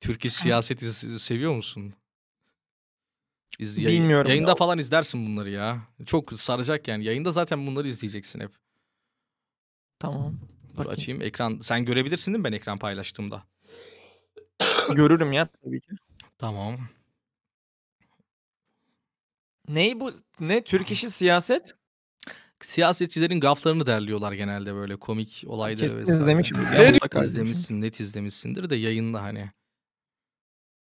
Türkiye siyaseti seviyor musun? İzley Bilmiyorum. Yayında ya. falan izlersin bunları ya. Çok saracak yani. Yayında zaten bunları izleyeceksin hep. Tamam. Dur Bakayım. açayım ekran. Sen görebilirsin değil mi ben ekran paylaştığımda? Görürüm ya tabii ki. Tamam. Ney bu? Ne? Türk işi siyaset? siyasetçilerin gaflarını derliyorlar genelde böyle komik olayda Kesin vesaire. izlemiş mutlaka izlemişsin, net izlemişsindir de yayınla hani.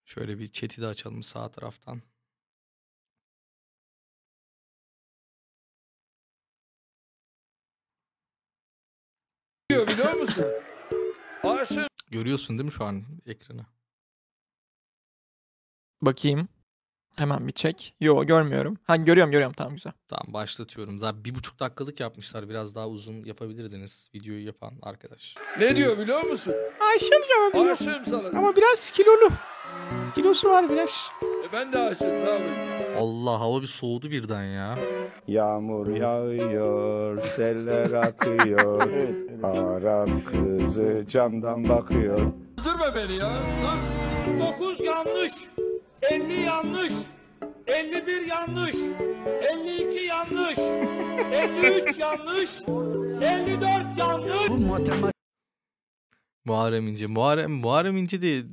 Şöyle bir chat'i de açalım sağ taraftan. Diyor biliyor musun? Görüyorsun değil mi şu an ekranı? Bakayım. Hemen bir çek. Yo görmüyorum. Ha görüyorum görüyorum tamam güzel. Tamam başlatıyorum. Zaten bir buçuk dakikalık yapmışlar. Biraz daha uzun yapabilirdiniz. Videoyu yapan arkadaş. Ne diyor biliyor musun? Aşığım ama biraz. sana. Ama biraz kilolu. Kilosu var biraz. E ben de aşığım ne yapayım? Allah hava bir soğudu birden ya. Yağmur yağıyor, seller akıyor. Aran kızı camdan bakıyor. Öldürme beni ya. Dokuz yanlış. 50 yanlış. 51 yanlış. 52 yanlış. 53 yanlış. 54 yanlış. Bu matematik. Muharrem İnce. Muharrem, Muharrem İnce de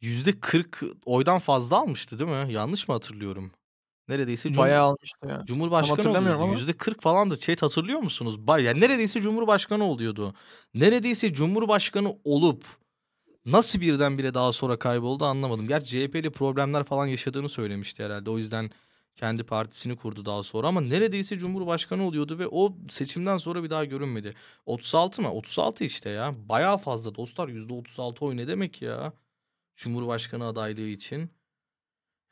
yüzde 40 oydan fazla almıştı değil mi? Yanlış mı hatırlıyorum? Neredeyse Cum- bayağı almıştı ya. Cumhurbaşkanı Tam hatırlamıyorum oluyordu. Yüzde 40 falan da chat hatırlıyor musunuz? Bayağı yani neredeyse Cumhurbaşkanı oluyordu. Neredeyse Cumhurbaşkanı olup nasıl birden birdenbire daha sonra kayboldu anlamadım. Gerçi CHP'li problemler falan yaşadığını söylemişti herhalde. O yüzden kendi partisini kurdu daha sonra ama neredeyse cumhurbaşkanı oluyordu ve o seçimden sonra bir daha görünmedi. 36 mı? 36 işte ya. Bayağı fazla dostlar %36 oy ne demek ya? Cumhurbaşkanı adaylığı için.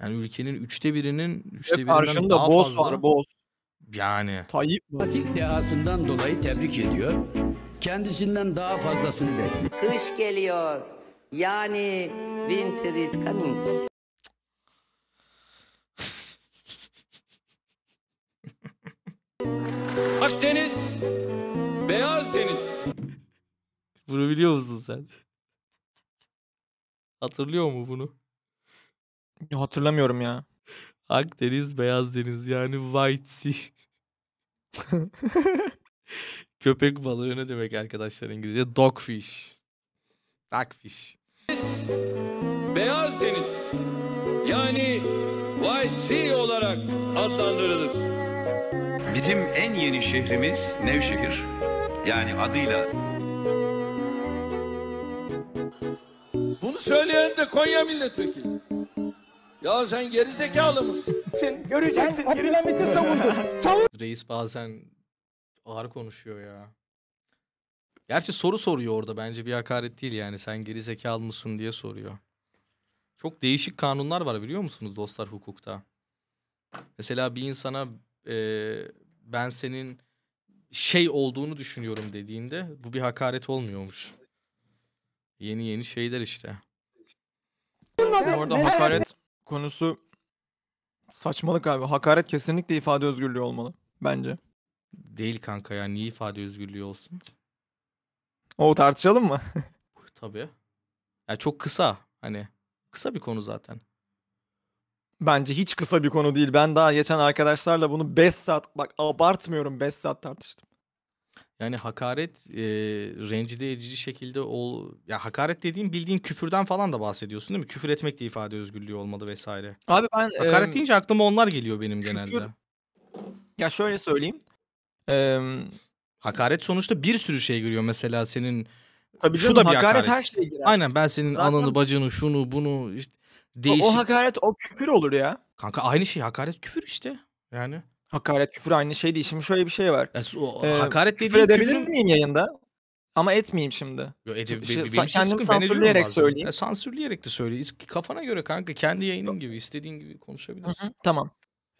Yani ülkenin üçte birinin üçte birinden daha boz fazla. var boz. Yani. Tayyip Fatih dehasından dolayı tebrik ediyor. Kendisinden daha fazlasını bekliyor. Kış geliyor. Yani winter is coming. Akdeniz, Beyaz Deniz. Bunu biliyor musun sen? Hatırlıyor mu bunu? Hatırlamıyorum ya. Akdeniz, Beyaz Deniz yani White Sea. Köpek balığı ne demek arkadaşlar İngilizce? Dogfish. Dogfish. Deniz Beyaz Deniz yani YC olarak adlandırılır. Bizim en yeni şehrimiz Nevşehir. Yani adıyla. Bunu söyleyen de Konya milletvekili. Ya sen geri zekalı mısın? göreceksin. Ben Abdülhamit'i savundum. Savun. Reis bazen ağır konuşuyor ya. Gerçi soru soruyor orada bence bir hakaret değil yani sen geri zekalı mısın diye soruyor. Çok değişik kanunlar var biliyor musunuz dostlar hukukta? Mesela bir insana e, ben senin şey olduğunu düşünüyorum dediğinde bu bir hakaret olmuyormuş. Yeni yeni şeyler işte. Orada hakaret konusu saçmalık abi. Hakaret kesinlikle ifade özgürlüğü olmalı bence. Değil kanka ya niye ifade özgürlüğü olsun? O tartışalım mı? Tabii. Ya çok kısa hani kısa bir konu zaten. Bence hiç kısa bir konu değil. Ben daha geçen arkadaşlarla bunu 5 saat bak abartmıyorum 5 saat tartıştım. Yani hakaret e, rencide edici şekilde ol ya hakaret dediğin bildiğin küfürden falan da bahsediyorsun değil mi? Küfür etmek de ifade özgürlüğü olmadı vesaire. Abi ben hakaret e, deyince aklıma onlar geliyor benim küfür, genelde. Ya şöyle söyleyeyim. E, Hakaret sonuçta bir sürü şey giriyor mesela senin. Tabii şu da bir hakaret, hakaret her şeye girer. Aynen ben senin Zaten... ananı bacını şunu bunu işte değişik. O, hakaret o küfür olur ya. Kanka aynı şey hakaret küfür işte yani. Hakaret küfür aynı şey değil. Şimdi şöyle bir şey var. Ya, o, ee, hakaret dediğin küfür edebilir küfürün... miyim yayında? Ama etmeyeyim şimdi. Yo, ede, şey, kendimi sansürleyerek söyleyeyim. Ya, sansürleyerek de söyle. Kafana göre kanka. Kendi yayının gibi istediğin gibi konuşabilirsin. Hı-hı, tamam.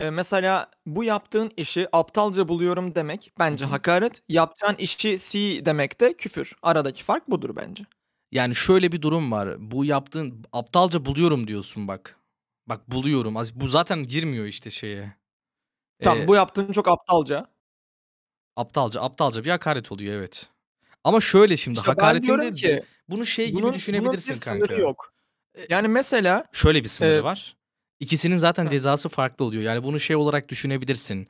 Ee, mesela bu yaptığın işi aptalca buluyorum demek bence hı. hakaret. Yapacağın işi si demek de küfür. Aradaki fark budur bence. Yani şöyle bir durum var. Bu yaptığın aptalca buluyorum diyorsun bak. Bak buluyorum. Az- Bu zaten girmiyor işte şeye. Ee, tamam Eee bu yaptığın çok aptalca. Aptalca aptalca bir hakaret oluyor evet. Ama şöyle şimdi İşte ben hakaretin ki bunu şey gibi bunun bunun bir düşünebilirsin sınırı yok. E, yani mesela, şöyle bir sınırı eee var. İkisinin zaten Hı. cezası farklı oluyor. Yani bunu şey olarak düşünebilirsin.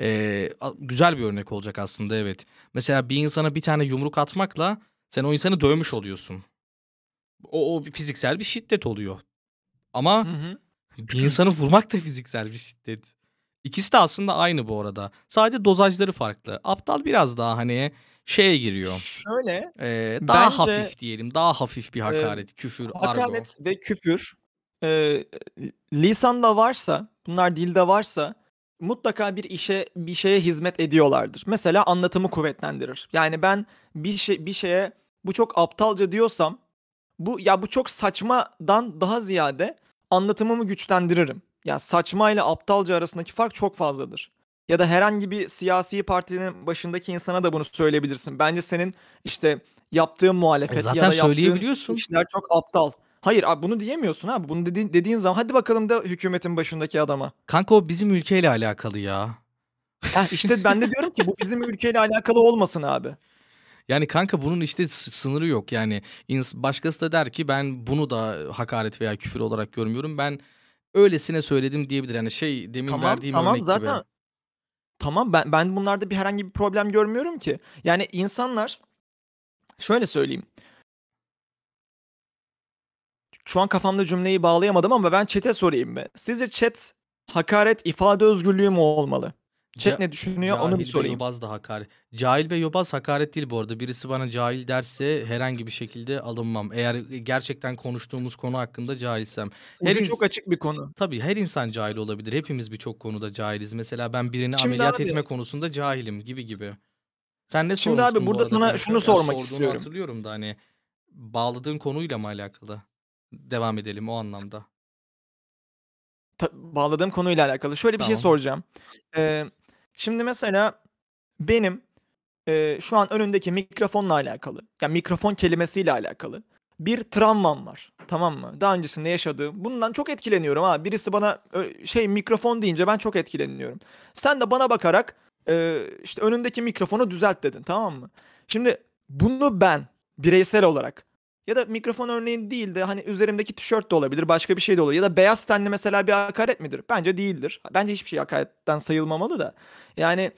Ee, güzel bir örnek olacak aslında evet. Mesela bir insana bir tane yumruk atmakla sen o insanı dövmüş oluyorsun. O, o fiziksel bir şiddet oluyor. Ama hı hı. bir insanı vurmak da fiziksel bir şiddet. İkisi de aslında aynı bu arada. Sadece dozajları farklı. Aptal biraz daha hani şeye giriyor. Şöyle. E, daha bence, hafif diyelim. Daha hafif bir e, hakaret, e, küfür, hakaret argo. Hakaret ve küfür e, lisanda varsa, bunlar dilde varsa mutlaka bir işe bir şeye hizmet ediyorlardır. Mesela anlatımı kuvvetlendirir. Yani ben bir şey bir şeye bu çok aptalca diyorsam bu ya bu çok saçmadan daha ziyade anlatımımı güçlendiririm. Ya yani saçma ile aptalca arasındaki fark çok fazladır. Ya da herhangi bir siyasi partinin başındaki insana da bunu söyleyebilirsin. Bence senin işte yaptığın muhalefet e zaten ya da yaptığın işler çok aptal. Hayır abi bunu diyemiyorsun abi. Bunu dedi, dediğin zaman hadi bakalım da hükümetin başındaki adama. Kanka o bizim ülkeyle alakalı ya. Ha, işte ben de diyorum ki bu bizim ülkeyle alakalı olmasın abi. Yani kanka bunun işte sınırı yok. Yani başkası da der ki ben bunu da hakaret veya küfür olarak görmüyorum. Ben öylesine söyledim diyebilir. Yani şey demin tamam, verdiğim tamam, örnek zaten... gibi. Tamam ben ben bunlarda bir herhangi bir problem görmüyorum ki. Yani insanlar şöyle söyleyeyim. Şu an kafamda cümleyi bağlayamadım ama ben chat'e sorayım mı? Sizce chat hakaret ifade özgürlüğü mü olmalı? Chat ne düşünüyor cahil onu bir sorayım. Yobaz da hakaret. Cahil ve yobaz hakaret değil bu arada. Birisi bana cahil derse herhangi bir şekilde alınmam. Eğer gerçekten konuştuğumuz konu hakkında cahilsem. Her Ucu çok açık bir konu. Tabii her insan cahil olabilir. Hepimiz birçok konuda cahiliz. Mesela ben birini Şimdi ameliyat abi... etme konusunda cahilim gibi gibi. Sen ne Şimdi abi burada bu sana şunu sormak istiyorum. Hatırlıyorum da hani bağladığın konuyla mı alakalı? Devam edelim o anlamda. Ta bağladığım konuyla alakalı. Şöyle bir şey soracağım. Eee, şimdi mesela benim, eee, şu an önündeki mikrofonla alakalı, yani mikrofon kelimesiyle alakalı bir travmam var, tamam mı? Daha öncesinde yaşadığım. Bundan çok etkileniyorum ha. Birisi bana, şey, mikrofon deyince ben çok etkileniyorum. Sen de bana bakarak, eee, işte, "Önündeki mikrofonu düzelt." dedin, tamam mı? Şimdi bunu ben, bireysel olarak ya da mikrofon örneğin değil de hani üzerimdeki tişört de olabilir, başka bir şey de olabilir. Ya da beyaz tenli mesela bir hakaret midir? Bence değildir. Bence hiçbir şey hakaretten sayılmamalı da. Yani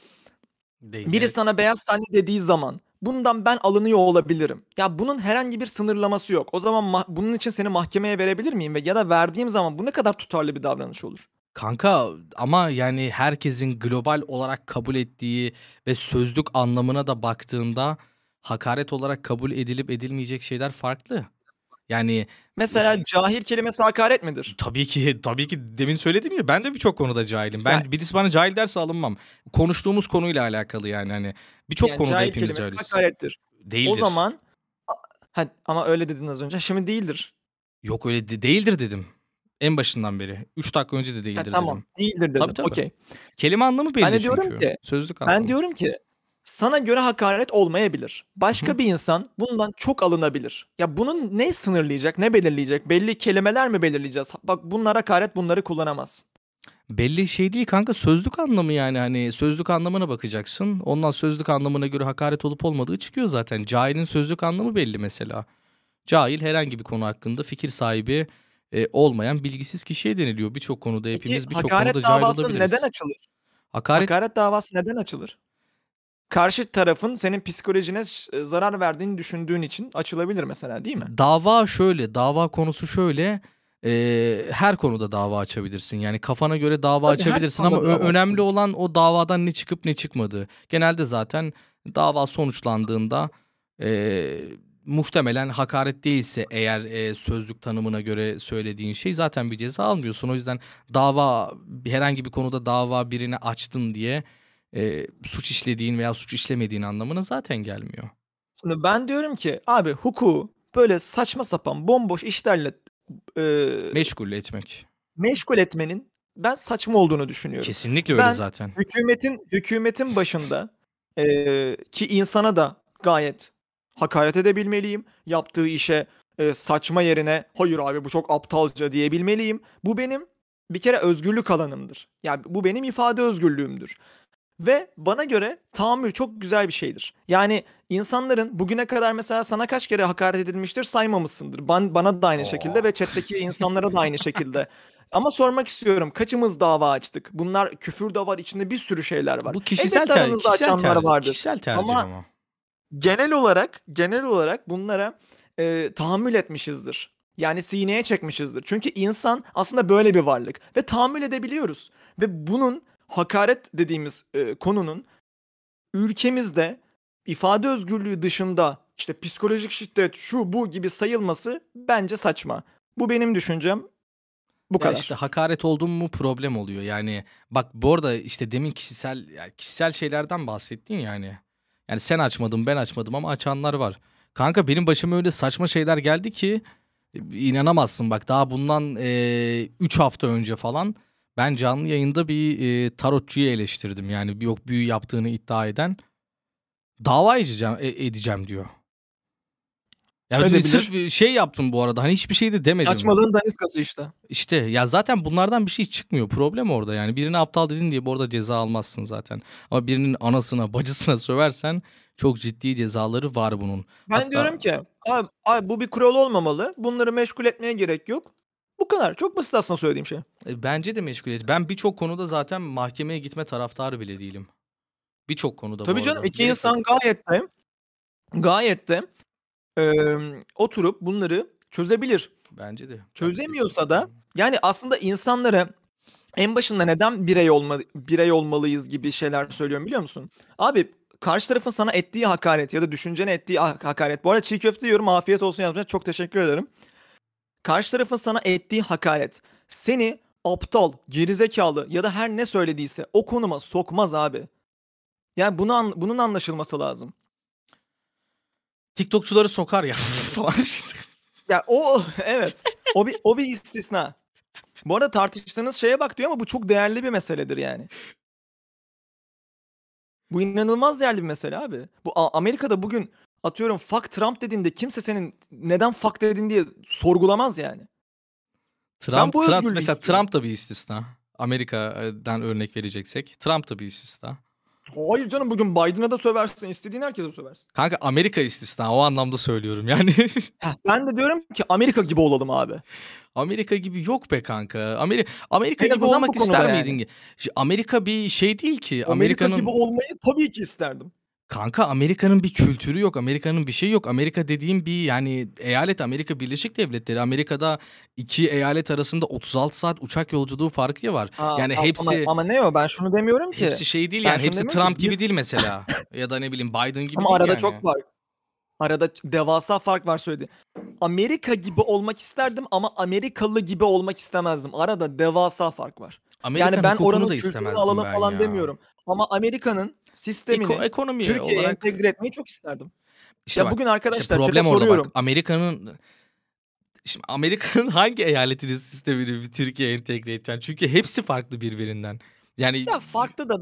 değil, biri evet. sana beyaz tenli dediği zaman bundan ben alınıyor olabilirim. Ya bunun herhangi bir sınırlaması yok. O zaman bunun için seni mahkemeye verebilir miyim ve ya da verdiğim zaman bu ne kadar tutarlı bir davranış olur? Kanka ama yani herkesin global olarak kabul ettiği ve sözlük anlamına da baktığında hakaret olarak kabul edilip edilmeyecek şeyler farklı. Yani mesela cahil kelimesi hakaret midir? Tabii ki tabii ki demin söyledim ya ben de birçok konuda cahilim. Ben yani, birisi bana cahil derse alınmam. Konuştuğumuz konuyla alakalı yani hani birçok yani konuda hepimiz öyleyiz. Cahil kelimesi hakarettir. Değildir. O zaman ha, ama öyle dedin az önce. Şimdi değildir. Yok öyle de, değildir dedim. En başından beri. 3 dakika önce de değildir ha, tamam, dedim. Tamam değildir dedim. Tabii, tabii. Okey. Kelime anlamı belli ben çünkü. Diyorum ki, Sözlük anlamı. Ben diyorum ki sana göre hakaret olmayabilir. Başka Hı. bir insan bundan çok alınabilir. Ya bunun ne sınırlayacak, ne belirleyecek? Belli kelimeler mi belirleyeceğiz? Bak bunlara hakaret, bunları kullanamazsın. Belli şey değil kanka sözlük anlamı yani hani sözlük anlamına bakacaksın. Ondan sözlük anlamına göre hakaret olup olmadığı çıkıyor zaten. Cahilin sözlük anlamı belli mesela. Cahil herhangi bir konu hakkında fikir sahibi e, olmayan bilgisiz kişiye deniliyor. Birçok konuda hepimiz birçok konuda cahil olabiliriz. Hakaret davası neden açılır? Hakaret... hakaret davası neden açılır? karşı tarafın senin psikolojine e, zarar verdiğini düşündüğün için açılabilir mesela değil mi? Dava şöyle, dava konusu şöyle. E, her konuda dava açabilirsin. Yani kafana göre dava Tabii açabilirsin ama önemli olan o davadan ne çıkıp ne çıkmadığı. Genelde zaten dava sonuçlandığında e, muhtemelen hakaret değilse eğer e, sözlük tanımına göre söylediğin şey zaten bir ceza almıyorsun. O yüzden dava herhangi bir konuda dava birine açtın diye e, suç işlediğin veya suç işlemediğin anlamına zaten gelmiyor. Şimdi ben diyorum ki abi hukuku böyle saçma sapan bomboş işlerle e, meşgul etmek. Meşgul etmenin ben saçma olduğunu düşünüyorum. Kesinlikle öyle ben, zaten. Hükümetin hükümetin başında e, ki insana da gayet hakaret edebilmeliyim. Yaptığı işe e, saçma yerine hayır abi bu çok aptalca diyebilmeliyim. Bu benim bir kere özgürlük alanımdır. Yani bu benim ifade özgürlüğümdür. Ve bana göre tahammül çok güzel bir şeydir. Yani insanların bugüne kadar mesela sana kaç kere hakaret edilmiştir saymamışsındır. Ben, bana da aynı şekilde ve oh. chatteki insanlara da aynı şekilde. Ama sormak istiyorum kaçımız dava açtık? Bunlar küfür de var içinde bir sürü şeyler var. Bu kişisel evet, tercih, kişisel açanlar tercih, vardır. Kişisel tercih ama, ama genel olarak genel olarak bunlara e, tahammül etmişizdir. Yani sineye çekmişizdir. Çünkü insan aslında böyle bir varlık ve tahammül edebiliyoruz. Ve bunun hakaret dediğimiz e, konunun ülkemizde ifade özgürlüğü dışında işte psikolojik şiddet şu bu gibi sayılması bence saçma. Bu benim düşüncem. Bu ya kadar. İşte hakaret oldun mu problem oluyor. Yani bak bu arada işte demin kişisel yani kişisel şeylerden bahsettin yani. Yani sen açmadın ben açmadım ama açanlar var. Kanka benim başıma öyle saçma şeyler geldi ki e, inanamazsın bak daha bundan 3 e, üç hafta önce falan ben canlı yayında bir e, tarotçuyu eleştirdim. Yani yok büyü yaptığını iddia eden dava edeceğim, e, edeceğim diyor. Yani sırf e, şey yaptım bu arada. Hani hiçbir şey de demedim. Saçmalığın daniskası işte. İşte ya zaten bunlardan bir şey çıkmıyor. Problem orada yani. Birini aptal dedin diye bu arada ceza almazsın zaten. Ama birinin anasına bacısına söversen çok ciddi cezaları var bunun. Ben Hatta... diyorum ki abi, abi bu bir kural olmamalı. Bunları meşgul etmeye gerek yok. Bu kadar. Çok basit aslında söylediğim şey. E, bence de meşgul meşguliyet. Ben birçok konuda zaten mahkemeye gitme taraftarı bile değilim. Birçok konuda. Tabii canım iki insan gayet de gayet de e, oturup bunları çözebilir. Bence de. Çözemiyorsa da yani aslında insanlara en başında neden birey olma birey olmalıyız gibi şeyler söylüyorum biliyor musun? Abi karşı tarafın sana ettiği hakaret ya da düşüncene ettiği hakaret. Bu arada çiğ köfte yiyorum afiyet olsun yazmışlar. Çok teşekkür ederim. Karşı tarafın sana ettiği hakaret seni aptal, gerizekalı ya da her ne söylediyse o konuma sokmaz abi. Yani bunu an, bunun anlaşılması lazım. TikTokçuları sokar ya ya o evet. O bir o bir istisna. Bu arada tartıştığınız şeye bak diyor ama bu çok değerli bir meseledir yani. Bu inanılmaz değerli bir mesele abi. Bu Amerika'da bugün atıyorum fuck Trump dediğinde kimse senin neden fuck dedin diye sorgulamaz yani. Trump, Trump mesela istiyorum. Trump da bir istisna. Amerika'dan örnek vereceksek Trump da bir istisna. Hayır canım bugün Biden'a da söversin. istediğin herkese söversin. Kanka Amerika istisna o anlamda söylüyorum yani. ben de diyorum ki Amerika gibi olalım abi. Amerika gibi yok be kanka. Ameri Amerika en gibi olmak ister miydin? Yani. Amerika bir şey değil ki. Amerika gibi olmayı tabii ki isterdim. Kanka Amerika'nın bir kültürü yok. Amerika'nın bir şey yok. Amerika dediğim bir yani eyalet Amerika Birleşik Devletleri. Amerika'da iki eyalet arasında 36 saat uçak yolculuğu farkı var. Aa, yani ama, hepsi ama, ne o ben şunu demiyorum ki. Hepsi şey değil ben yani. Hepsi Trump ki. gibi Biz... değil mesela. ya da ne bileyim Biden gibi ama değil arada yani. çok fark. Arada devasa fark var söyledi. Amerika gibi olmak isterdim ama Amerikalı gibi olmak istemezdim. Arada devasa fark var. Amerika'nın yani ben oranın da kültürünü alalım falan ya. demiyorum. Ama Amerika'nın sistemini Eko, ekonomi Türkiye'ye olarak... entegre etmeyi çok isterdim. İşte ya bak, bugün arkadaşlar işte problem orada soruyorum. bak. Amerika'nın Şimdi Amerika'nın hangi eyaletinin sistemini Türkiye'ye entegre edeceksin? Çünkü hepsi farklı birbirinden. Yani ya farklı da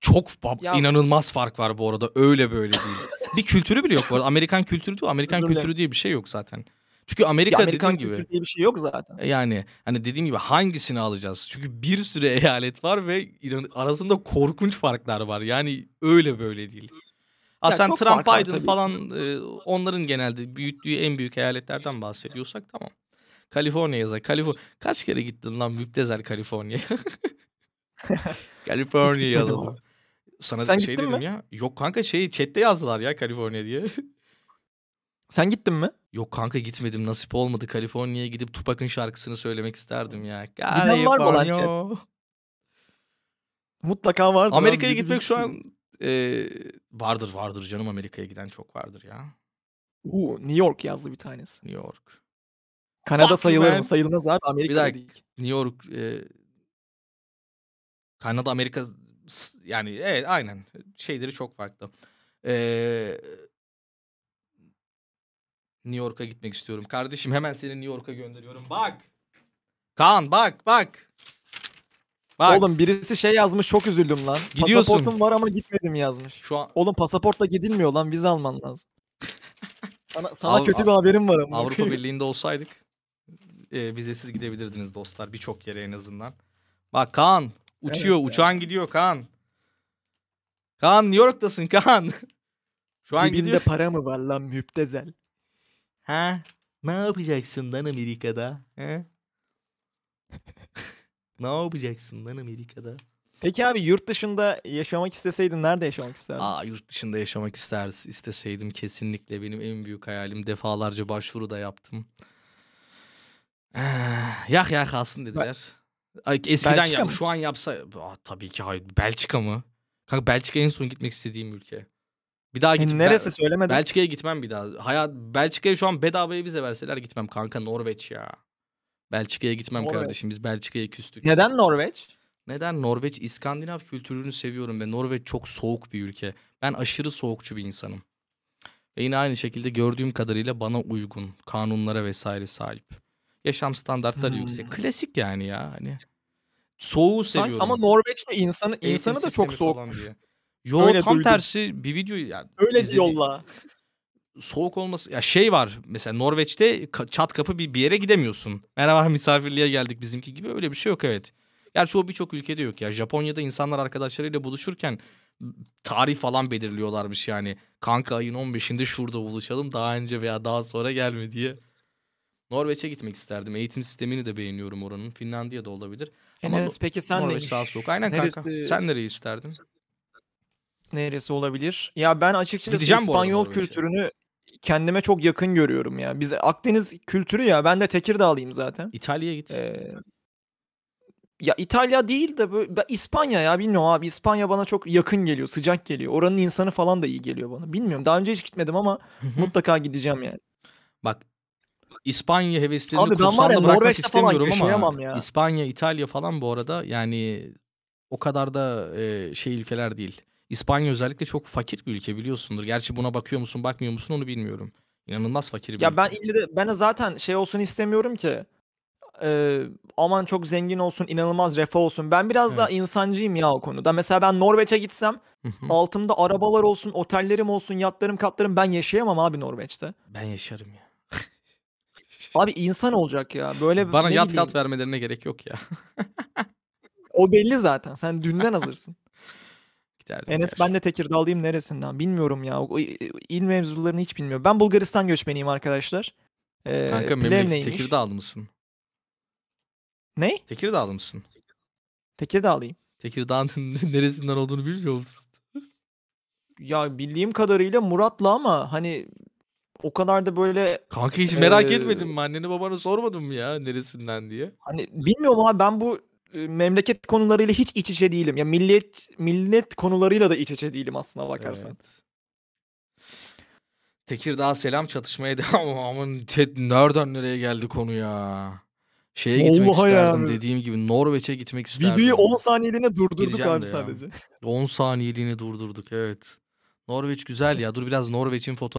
çok ya. inanılmaz fark var bu arada. Öyle böyle değil. bir kültürü bile yok bu arada. Amerikan kültürü değil. Amerikan kültürü diye bir şey yok zaten. Çünkü Amerika ya Amerikan gibi. Türkiye bir şey yok zaten. E, yani hani dediğim gibi hangisini alacağız? Çünkü bir sürü eyalet var ve arasında korkunç farklar var. Yani öyle böyle değil. Ha Trump Biden falan e, onların genelde büyüttüğü en büyük eyaletlerden bahsediyorsak tamam. Kaliforniya yazar. Kalifor Kaç kere gittin lan müptezel Kaliforniya? Kaliforniya yazalım. Sana Sen şey dedim mi? ya. Yok kanka şey chatte yazdılar ya Kaliforniya diye. Sen gittin mi? Yok kanka gitmedim nasip olmadı. Kaliforniya'ya gidip Tupac'ın şarkısını söylemek isterdim ya. Giden var mı lan chat? Mutlaka vardır. Amerika'ya gitmek şu an e, vardır vardır canım Amerika'ya giden çok vardır ya. Uu, New York yazdı bir tanesi. New York. Kanada Fuck sayılır mı? Sayılmaz abi. Amerika değil. New York e, Kanada Amerika yani evet aynen şeyleri çok farklı. E, New York'a gitmek istiyorum. Kardeşim hemen seni New York'a gönderiyorum. Bak. Kaan bak bak. Bak. Oğlum birisi şey yazmış çok üzüldüm lan. Gidiyorsun. Pasaportum var ama gitmedim yazmış. Şu an Oğlum pasaportla gidilmiyor lan vize alman lazım. sana sana Av- kötü bir haberim var ama. Avrupa Birliği'nde olsaydık e, vizesiz gidebilirdiniz dostlar birçok yere en azından. Bak Kaan uçuyor evet, uçağın gidiyor Kaan. Kaan New York'tasın Kaan. Şu an Cebinde gidiyor. para mı var lan müptezel? Ha? Ne yapacaksın lan Amerika'da? Ha, ne yapacaksın lan Amerika'da? Peki abi yurt dışında yaşamak isteseydin nerede yaşamak isterdin? Aa yurt dışında yaşamak ister isteseydim kesinlikle benim en büyük hayalim defalarca başvuru da yaptım. Ee, eh, yak yak kalsın dediler. Ay, eskiden Belçika şu an yapsa Aa, tabii ki hayır. Belçika mı? Kanka Belçika en son gitmek istediğim ülke. Bir daha hani gitmem. Neresi söylemedim. Belçika'ya gitmem bir daha. Hayat Belçika'ya şu an bedavaya vize verseler gitmem kanka Norveç ya. Belçika'ya gitmem Norveç. kardeşim. Biz Belçika'ya küstük. Neden Norveç? Neden Norveç? İskandinav kültürünü seviyorum ve Norveç çok soğuk bir ülke. Ben aşırı soğukçu bir insanım. Ve yine aynı şekilde gördüğüm kadarıyla bana uygun kanunlara vesaire sahip. Yaşam standartları hmm. yüksek. Klasik yani ya hani. Soğuğu seviyorum. Sanki ama Norveç'te insanı insanı da çok soğukmuş. Diye. Yo Öyle tam duydum. tersi bir video yani Öyle izledi- yolla. Soğuk olması ya şey var mesela Norveç'te çat kapı bir, bir yere gidemiyorsun. Merhaba misafirliğe geldik bizimki gibi öyle bir şey yok evet. Gerçi o birçok ülkede yok ya. Japonya'da insanlar arkadaşlarıyla buluşurken tarih falan belirliyorlarmış yani. Kanka ayın 15'inde şurada buluşalım daha önce veya daha sonra gelme diye. Norveç'e gitmek isterdim. Eğitim sistemini de beğeniyorum oranın. Finlandiya da olabilir. Enes Ama peki sen Norveç daha soğuk. Aynen neresi... kanka. Sen nereyi isterdin? neresi olabilir? Ya ben açıkçası Gideceğim İspanyol kültürünü kendime çok yakın görüyorum ya. Biz Akdeniz kültürü ya. Ben de Tekirdağlıyım zaten. İtalya'ya git. Ee, ya İtalya değil de böyle İspanya ya bilmiyorum abi. İspanya bana çok yakın geliyor, sıcak geliyor. Oranın insanı falan da iyi geliyor bana. Bilmiyorum. Daha önce hiç gitmedim ama mutlaka gideceğim yani. Bak İspanya heveslerini Abi ben var ya bırakmak Norveç'te falan istemiyorum ama ya. İspanya, İtalya falan bu arada yani o kadar da e, şey ülkeler değil. İspanya özellikle çok fakir bir ülke biliyorsundur. Gerçi buna bakıyor musun bakmıyor musun onu bilmiyorum. İnanılmaz fakir bir Ya ülke. ben ille de ben de zaten şey olsun istemiyorum ki. E, aman çok zengin olsun, inanılmaz refah olsun. Ben biraz evet. daha insancıyım ya o konuda. Mesela ben Norveç'e gitsem altımda arabalar olsun, otellerim olsun, yatlarım, katlarım ben yaşayamam abi Norveç'te. Ben yaşarım ya. Abi insan olacak ya. Böyle Bana yat bileyim. kat vermelerine gerek yok ya. o belli zaten. Sen dünden hazırsın beklerdim. Enes ben de Tekirdağlıyım neresinden bilmiyorum ya. O, il mevzularını hiç bilmiyorum. Ben Bulgaristan göçmeniyim arkadaşlar. Ee, Kanka memleket Tekirdağlı mısın? Ne? Tekirdağlı mısın? Tekirdağlıyım. Tekirdağ'ın neresinden olduğunu biliyor musun? ya bildiğim kadarıyla Murat'la ama hani o kadar da böyle... Kanka hiç merak e, etmedim mi? Anneni babanı sormadım mı ya neresinden diye? Hani bilmiyorum abi ben bu e, memleket konularıyla hiç iç içe değilim. Ya millet millet konularıyla da iç içe değilim aslında bakarsan. Evet. Tekirdağ selam çatışmaya devam aman nereden nereye geldi konu ya. Şeye Vallahi gitmek isterdim abi. dediğim gibi Norveç'e gitmek isterdim. Videoyu 10 saniyeliğine durdurduk Gireceğim abi sadece. 10 saniyeliğine durdurduk evet. Norveç güzel ya. Dur biraz Norveç'in fotoğrafı